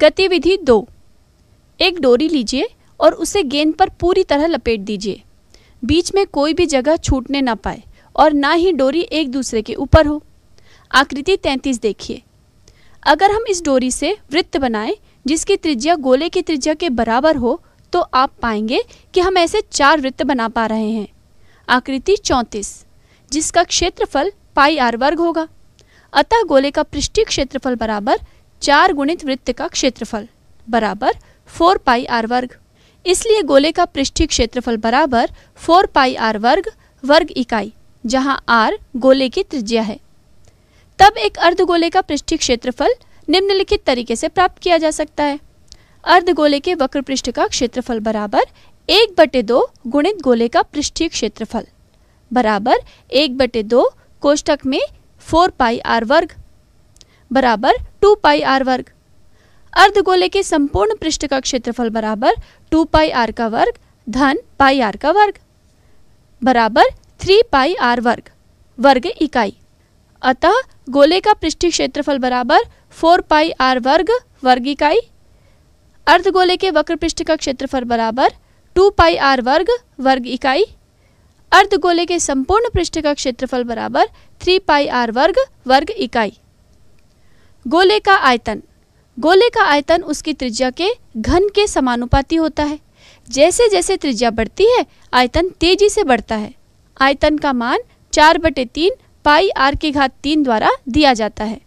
गतिविधि दो एक डोरी लीजिए और उसे गेंद पर पूरी तरह लपेट दीजिए बीच में कोई भी जगह छूटने ना पाए और ना ही डोरी एक दूसरे के ऊपर हो आकृति 33 देखिए अगर हम इस डोरी से वृत्त बनाएं जिसकी त्रिज्या गोले की त्रिज्या के बराबर हो तो आप पाएंगे कि हम ऐसे चार वृत्त बना पा रहे हैं आकृति चौंतीस जिसका क्षेत्रफल पाई आर वर्ग होगा अतः गोले का पृष्ठीय क्षेत्रफल बराबर चार गुणित वृत्त का क्षेत्रफल बराबर फोर पाई आर वर्ग इसलिए गोले का पृष्ठीय क्षेत्रफल बराबर फोर पाई आर वर्ग वर्ग इकाई जहां आर गोले की त्रिज्या है तब एक अर्ध गोले का पृष्ठीय क्षेत्रफल निम्नलिखित तरीके से प्राप्त किया जा सकता है अर्ध गोले के वक्र पृष्ठ का क्षेत्रफल बराबर एक बटे दो गुणित गोले का पृष्ठीय क्षेत्रफल बराबर एक बटे दो कोष्टक में फोर पाई आर वर्ग बराबर टू पाई आर वर्ग अर्ध गोले के संपूर्ण पृष्ठ का क्षेत्रफल बराबर टू पाई आर का वर्ग धन पाई आर का वर्ग बराबर थ्री पाई आर वर्ग वर्ग इकाई अतः गोले का पृष्ठ क्षेत्रफल बराबर फोर पाई आर वर्ग वर्ग इकाई अर्ध गोले के वक्र पृष्ठ का क्षेत्रफल बराबर टू पाई आर वर्ग वर्ग इकाई अर्ध गोले के संपूर्ण पृष्ठ का क्षेत्रफल बराबर थ्री पाई आर वर्ग वर्ग इकाई गोले का आयतन गोले का आयतन उसकी त्रिज्या के घन के समानुपाती होता है जैसे जैसे त्रिज्या बढ़ती है आयतन तेजी से बढ़ता है आयतन का मान चार बटे तीन पाई आर के घात तीन द्वारा दिया जाता है